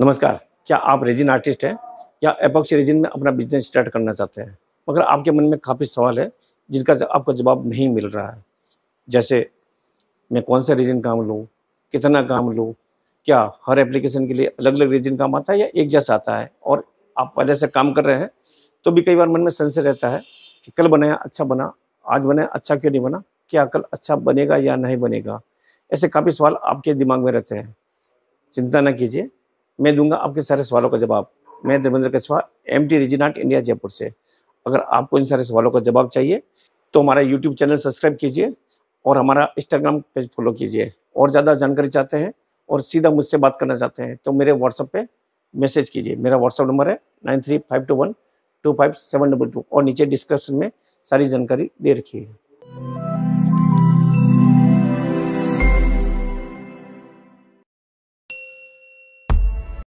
नमस्कार क्या आप रेजिन आर्टिस्ट हैं या एपॉक्सी रेजिन में अपना बिजनेस स्टार्ट करना चाहते हैं मगर आपके मन में काफ़ी सवाल है जिनका आपको जवाब नहीं मिल रहा है जैसे मैं कौन सा रेजिन काम लूँ कितना काम लूँ क्या हर एप्लीकेशन के लिए अलग अलग रेजिन काम आता है या एक जैसा आता है और आप पहले से काम कर रहे हैं तो भी कई बार मन में संशय रहता है कि कल बनाया अच्छा बना आज बनाया अच्छा क्यों नहीं बना क्या कल अच्छा बनेगा या नहीं बनेगा ऐसे काफ़ी सवाल आपके दिमाग में रहते हैं चिंता ना कीजिए मैं दूंगा आपके सारे सवालों का जवाब मैं धर्मेंद्र कशवाहा एम टी रिजिनाट इंडिया जयपुर से अगर आपको इन सारे सवालों का जवाब चाहिए तो हमारा यूट्यूब चैनल सब्सक्राइब कीजिए और हमारा इंस्टाग्राम पेज फॉलो कीजिए और ज़्यादा जानकारी चाहते हैं और सीधा मुझसे बात करना चाहते हैं तो मेरे व्हाट्सएप पे मैसेज कीजिए मेरा व्हाट्सएप नंबर है nine three five two one two five seven double two और नीचे डिस्क्रिप्शन में सारी जानकारी दे रखी है